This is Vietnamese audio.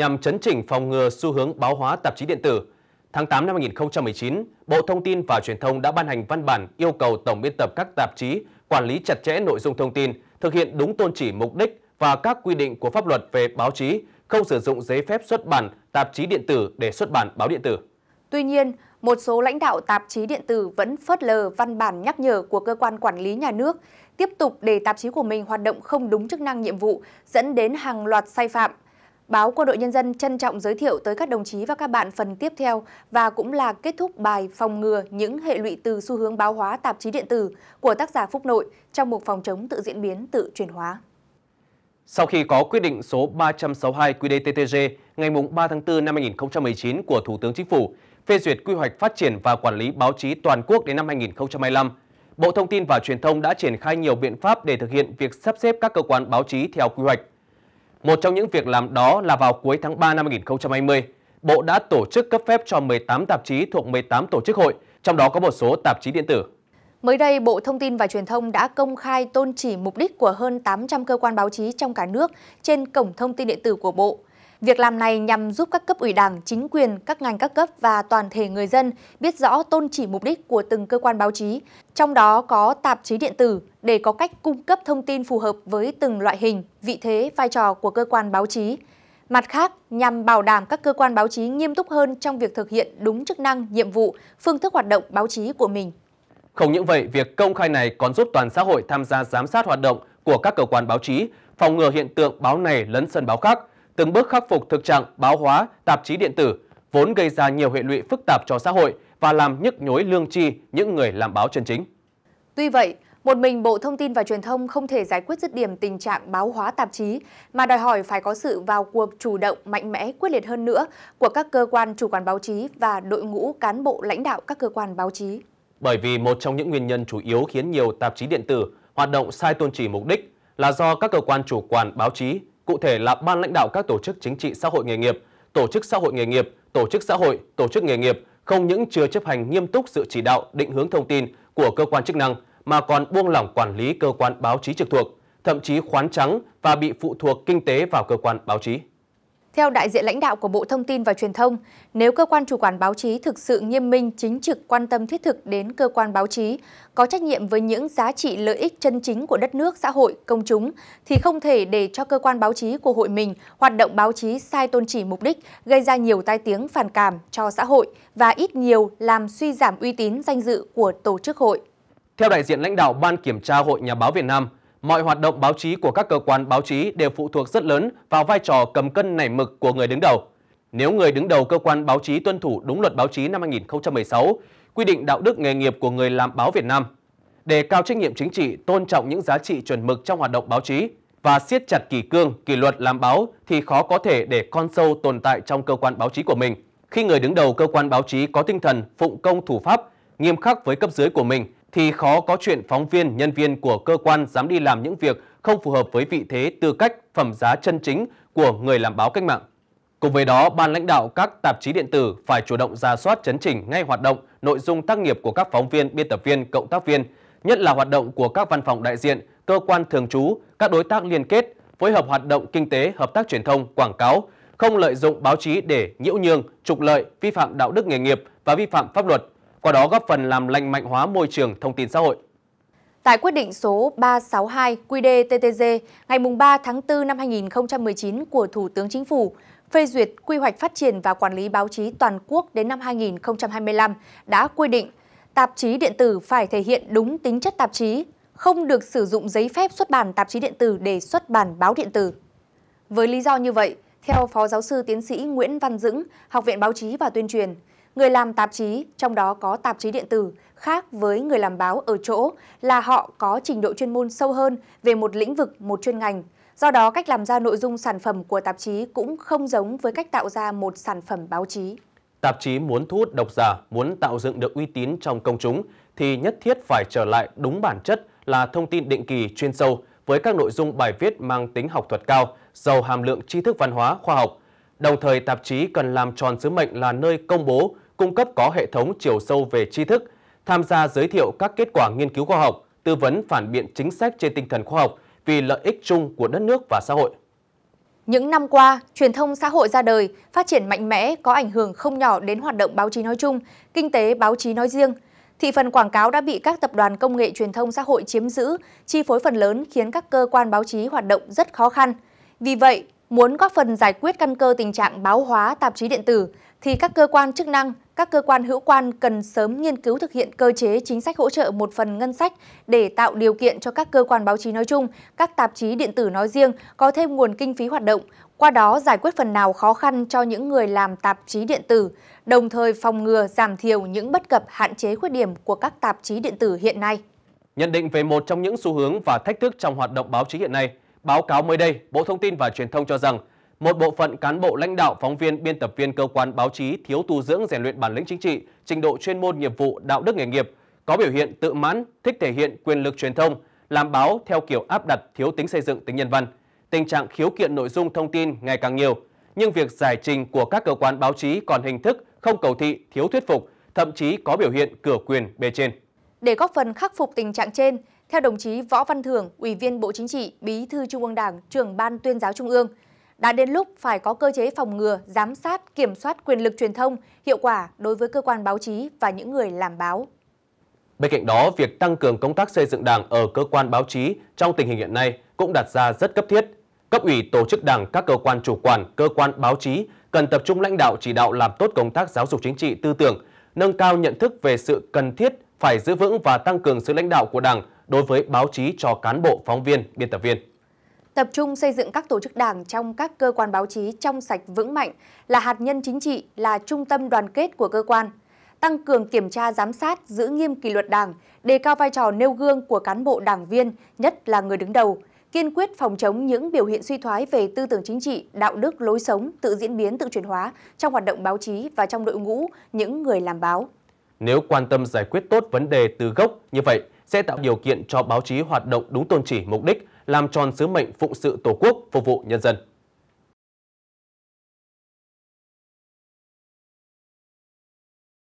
nhằm chấn chỉnh phòng ngừa xu hướng báo hóa tạp chí điện tử. Tháng 8 năm 2019, Bộ Thông tin và Truyền thông đã ban hành văn bản yêu cầu tổng biên tập các tạp chí quản lý chặt chẽ nội dung thông tin, thực hiện đúng tôn chỉ mục đích và các quy định của pháp luật về báo chí, không sử dụng giấy phép xuất bản tạp chí điện tử để xuất bản báo điện tử. Tuy nhiên, một số lãnh đạo tạp chí điện tử vẫn phớt lờ văn bản nhắc nhở của cơ quan quản lý nhà nước, tiếp tục để tạp chí của mình hoạt động không đúng chức năng nhiệm vụ, dẫn đến hàng loạt sai phạm – Báo Quân đội Nhân dân trân trọng giới thiệu tới các đồng chí và các bạn phần tiếp theo và cũng là kết thúc bài phòng ngừa những hệ lụy từ xu hướng báo hóa tạp chí điện tử của tác giả Phúc Nội trong mục phòng chống tự diễn biến, tự chuyển hóa. Sau khi có quyết định số 362 qđ ngày 3 tháng 4 năm 2019 của Thủ tướng Chính phủ phê duyệt quy hoạch phát triển và quản lý báo chí toàn quốc đến năm 2025, Bộ Thông tin và Truyền thông đã triển khai nhiều biện pháp để thực hiện việc sắp xếp các cơ quan báo chí theo quy hoạch một trong những việc làm đó là vào cuối tháng 3 năm 2020, Bộ đã tổ chức cấp phép cho 18 tạp chí thuộc 18 tổ chức hội, trong đó có một số tạp chí điện tử. Mới đây, Bộ Thông tin và Truyền thông đã công khai tôn chỉ mục đích của hơn 800 cơ quan báo chí trong cả nước trên cổng thông tin điện tử của Bộ. Việc làm này nhằm giúp các cấp ủy đảng, chính quyền, các ngành các cấp và toàn thể người dân biết rõ tôn chỉ mục đích của từng cơ quan báo chí, trong đó có tạp chí điện tử để có cách cung cấp thông tin phù hợp với từng loại hình, vị thế, vai trò của cơ quan báo chí. Mặt khác, nhằm bảo đảm các cơ quan báo chí nghiêm túc hơn trong việc thực hiện đúng chức năng, nhiệm vụ, phương thức hoạt động báo chí của mình. Không những vậy, việc công khai này còn giúp toàn xã hội tham gia giám sát hoạt động của các cơ quan báo chí, phòng ngừa hiện tượng báo này lấn sân báo khác, từng bước khắc phục thực trạng báo hóa, tạp chí điện tử, vốn gây ra nhiều hệ lụy phức tạp cho xã hội và làm nhức nhối lương tri những người làm báo chân chính. Tuy vậy, một mình Bộ Thông tin và Truyền thông không thể giải quyết dứt điểm tình trạng báo hóa tạp chí, mà đòi hỏi phải có sự vào cuộc chủ động, mạnh mẽ, quyết liệt hơn nữa của các cơ quan chủ quản báo chí và đội ngũ cán bộ lãnh đạo các cơ quan báo chí. Bởi vì một trong những nguyên nhân chủ yếu khiến nhiều tạp chí điện tử hoạt động sai tôn chỉ mục đích là do các cơ quan chủ quản báo chí cụ thể là ban lãnh đạo các tổ chức chính trị xã hội nghề nghiệp, tổ chức xã hội nghề nghiệp, tổ chức xã hội, tổ chức nghề nghiệp không những chưa chấp hành nghiêm túc sự chỉ đạo, định hướng thông tin của cơ quan chức năng mà còn buông lỏng quản lý cơ quan báo chí trực thuộc, thậm chí khoán trắng và bị phụ thuộc kinh tế vào cơ quan báo chí. Theo đại diện lãnh đạo của Bộ Thông tin và Truyền thông, nếu cơ quan chủ quản báo chí thực sự nghiêm minh, chính trực, quan tâm thiết thực đến cơ quan báo chí, có trách nhiệm với những giá trị lợi ích chân chính của đất nước, xã hội, công chúng, thì không thể để cho cơ quan báo chí của hội mình hoạt động báo chí sai tôn chỉ mục đích, gây ra nhiều tai tiếng phản cảm cho xã hội và ít nhiều làm suy giảm uy tín danh dự của tổ chức hội. Theo đại diện lãnh đạo Ban Kiểm tra Hội Nhà báo Việt Nam, mọi hoạt động báo chí của các cơ quan báo chí đều phụ thuộc rất lớn vào vai trò cầm cân nảy mực của người đứng đầu. Nếu người đứng đầu cơ quan báo chí tuân thủ đúng luật báo chí năm 2016, quy định đạo đức nghề nghiệp của người làm báo Việt Nam, đề cao trách nhiệm chính trị, tôn trọng những giá trị chuẩn mực trong hoạt động báo chí và siết chặt kỷ cương, kỷ luật làm báo thì khó có thể để con sâu tồn tại trong cơ quan báo chí của mình. Khi người đứng đầu cơ quan báo chí có tinh thần phụng công thủ pháp, nghiêm khắc với cấp dưới của mình thì khó có chuyện phóng viên, nhân viên của cơ quan dám đi làm những việc không phù hợp với vị thế, tư cách, phẩm giá chân chính của người làm báo cách mạng. Cùng với đó, ban lãnh đạo các tạp chí điện tử phải chủ động ra soát chấn chỉnh ngay hoạt động, nội dung tác nghiệp của các phóng viên, biên tập viên, cộng tác viên, nhất là hoạt động của các văn phòng đại diện, cơ quan thường trú, các đối tác liên kết, phối hợp hoạt động kinh tế, hợp tác truyền thông, quảng cáo, không lợi dụng báo chí để nhiễu nhương, trục lợi, vi phạm đạo đức nghề nghiệp và vi phạm pháp luật – qua đó góp phần làm lành mạnh hóa môi trường thông tin xã hội. Tại quyết định số 362 QĐ-TTG ngày 3 tháng 4 năm 2019 của Thủ tướng Chính phủ, phê duyệt quy hoạch phát triển và quản lý báo chí toàn quốc đến năm 2025 đã quy định tạp chí điện tử phải thể hiện đúng tính chất tạp chí, không được sử dụng giấy phép xuất bản tạp chí điện tử để xuất bản báo điện tử. Với lý do như vậy, theo Phó Giáo sư Tiến sĩ Nguyễn Văn Dững, Học viện Báo chí và Tuyên truyền, Người làm tạp chí, trong đó có tạp chí điện tử, khác với người làm báo ở chỗ là họ có trình độ chuyên môn sâu hơn về một lĩnh vực, một chuyên ngành. Do đó, cách làm ra nội dung sản phẩm của tạp chí cũng không giống với cách tạo ra một sản phẩm báo chí. Tạp chí muốn thu hút độc giả, muốn tạo dựng được uy tín trong công chúng thì nhất thiết phải trở lại đúng bản chất là thông tin định kỳ chuyên sâu với các nội dung bài viết mang tính học thuật cao, giàu hàm lượng tri thức văn hóa, khoa học, Đồng thời tạp chí cần làm tròn sứ mệnh là nơi công bố, cung cấp có hệ thống chiều sâu về tri thức, tham gia giới thiệu các kết quả nghiên cứu khoa học, tư vấn phản biện chính sách trên tinh thần khoa học vì lợi ích chung của đất nước và xã hội. Những năm qua, truyền thông xã hội ra đời, phát triển mạnh mẽ có ảnh hưởng không nhỏ đến hoạt động báo chí nói chung, kinh tế báo chí nói riêng. Thị phần quảng cáo đã bị các tập đoàn công nghệ truyền thông xã hội chiếm giữ, chi phối phần lớn khiến các cơ quan báo chí hoạt động rất khó khăn. Vì vậy, Muốn góp phần giải quyết căn cơ tình trạng báo hóa tạp chí điện tử thì các cơ quan chức năng, các cơ quan hữu quan cần sớm nghiên cứu thực hiện cơ chế chính sách hỗ trợ một phần ngân sách để tạo điều kiện cho các cơ quan báo chí nói chung, các tạp chí điện tử nói riêng có thêm nguồn kinh phí hoạt động, qua đó giải quyết phần nào khó khăn cho những người làm tạp chí điện tử, đồng thời phòng ngừa giảm thiểu những bất cập hạn chế khuyết điểm của các tạp chí điện tử hiện nay. Nhận định về một trong những xu hướng và thách thức trong hoạt động báo chí hiện nay Báo cáo mới đây, Bộ Thông tin và Truyền thông cho rằng một bộ phận cán bộ lãnh đạo, phóng viên, biên tập viên cơ quan báo chí thiếu tu dưỡng rèn luyện bản lĩnh chính trị, trình độ chuyên môn nghiệp vụ, đạo đức nghề nghiệp, có biểu hiện tự mãn, thích thể hiện quyền lực truyền thông, làm báo theo kiểu áp đặt thiếu tính xây dựng tính nhân văn. Tình trạng khiếu kiện nội dung thông tin ngày càng nhiều, nhưng việc giải trình của các cơ quan báo chí còn hình thức, không cầu thị, thiếu thuyết phục, thậm chí có biểu hiện cửa quyền bề trên. Để góp phần khắc phục tình trạng trên, theo đồng chí Võ Văn thường Ủy viên Bộ Chính trị, Bí thư Trung ương Đảng, trưởng Ban tuyên giáo Trung ương, đã đến lúc phải có cơ chế phòng ngừa, giám sát, kiểm soát quyền lực truyền thông hiệu quả đối với cơ quan báo chí và những người làm báo. Bên cạnh đó, việc tăng cường công tác xây dựng đảng ở cơ quan báo chí trong tình hình hiện nay cũng đặt ra rất cấp thiết. Cấp ủy tổ chức đảng các cơ quan chủ quản, cơ quan báo chí cần tập trung lãnh đạo chỉ đạo làm tốt công tác giáo dục chính trị tư tưởng, nâng cao nhận thức về sự cần thiết phải giữ vững và tăng cường sự lãnh đạo của đảng đối với báo chí cho cán bộ, phóng viên, biên tập viên. Tập trung xây dựng các tổ chức đảng trong các cơ quan báo chí trong sạch vững mạnh là hạt nhân chính trị, là trung tâm đoàn kết của cơ quan. Tăng cường kiểm tra giám sát, giữ nghiêm kỷ luật đảng, đề cao vai trò nêu gương của cán bộ đảng viên, nhất là người đứng đầu, kiên quyết phòng chống những biểu hiện suy thoái về tư tưởng chính trị, đạo đức, lối sống, tự diễn biến, tự chuyển hóa trong hoạt động báo chí và trong đội ngũ những người làm báo. Nếu quan tâm giải quyết tốt vấn đề từ gốc như vậy, sẽ tạo điều kiện cho báo chí hoạt động đúng tôn chỉ mục đích, làm tròn sứ mệnh phụng sự Tổ quốc, phục vụ nhân dân.